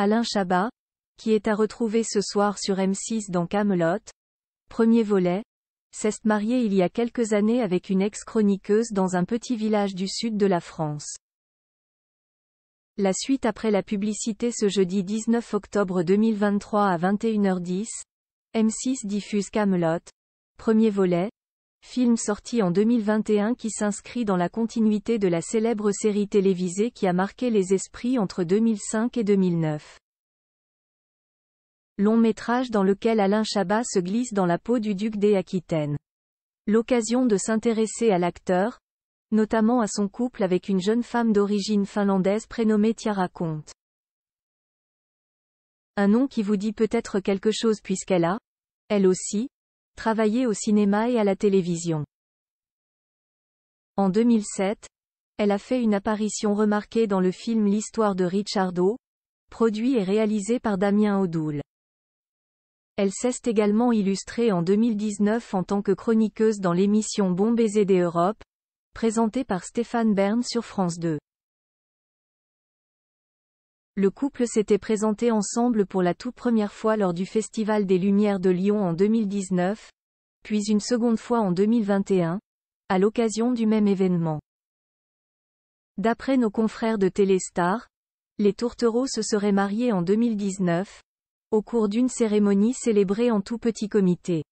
Alain Chabat, qui est à retrouver ce soir sur M6 dans Camelot. Premier volet. S'est marié il y a quelques années avec une ex-chroniqueuse dans un petit village du sud de la France. La suite après la publicité ce jeudi 19 octobre 2023 à 21h10. M6 diffuse Camelot. Premier volet film sorti en 2021 qui s'inscrit dans la continuité de la célèbre série télévisée qui a marqué les esprits entre 2005 et 2009. Long métrage dans lequel Alain Chabat se glisse dans la peau du duc des Aquitaines. L'occasion de s'intéresser à l'acteur, notamment à son couple avec une jeune femme d'origine finlandaise prénommée Tiara Comte. Un nom qui vous dit peut-être quelque chose puisqu'elle a, elle aussi, travaillé au cinéma et à la télévision. En 2007, elle a fait une apparition remarquée dans le film L'histoire de Richardo, produit et réalisé par Damien Odoul. Elle s'est également illustrée en 2019 en tant que chroniqueuse dans l'émission Bon baiser des présentée par Stéphane Bern sur France 2. Le couple s'était présenté ensemble pour la toute première fois lors du Festival des Lumières de Lyon en 2019, puis une seconde fois en 2021, à l'occasion du même événement. D'après nos confrères de Téléstar, les tourtereaux se seraient mariés en 2019, au cours d'une cérémonie célébrée en tout petit comité.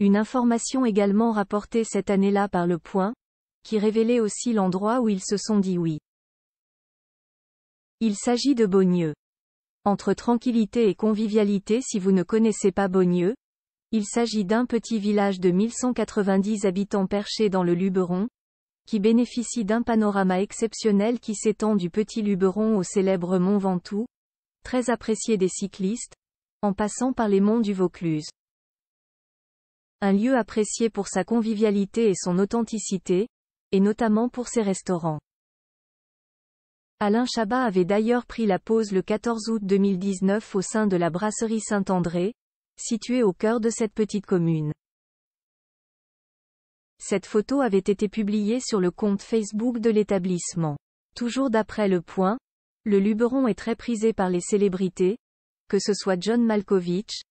Une information également rapportée cette année-là par Le Point, qui révélait aussi l'endroit où ils se sont dit oui. Il s'agit de Beaunieu. Entre tranquillité et convivialité si vous ne connaissez pas Beaunieu, il s'agit d'un petit village de 1190 habitants perché dans le Luberon, qui bénéficie d'un panorama exceptionnel qui s'étend du petit Luberon au célèbre mont Ventoux, très apprécié des cyclistes, en passant par les monts du Vaucluse. Un lieu apprécié pour sa convivialité et son authenticité, et notamment pour ses restaurants. Alain Chabat avait d'ailleurs pris la pause le 14 août 2019 au sein de la brasserie Saint-André, situé au cœur de cette petite commune. Cette photo avait été publiée sur le compte Facebook de l'établissement. Toujours d'après le point, le Luberon est très prisé par les célébrités, que ce soit John Malkovich,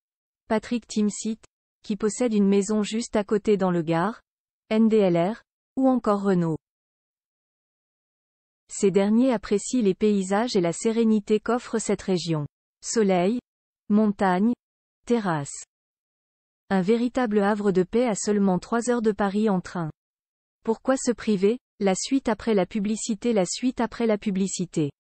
Patrick Timsit, qui possède une maison juste à côté dans le Gard, NDLR, ou encore Renault. Ces derniers apprécient les paysages et la sérénité qu'offre cette région. Soleil, montagne, Terrasse. Un véritable havre de paix à seulement 3 heures de Paris en train. Pourquoi se priver La suite après la publicité La suite après la publicité.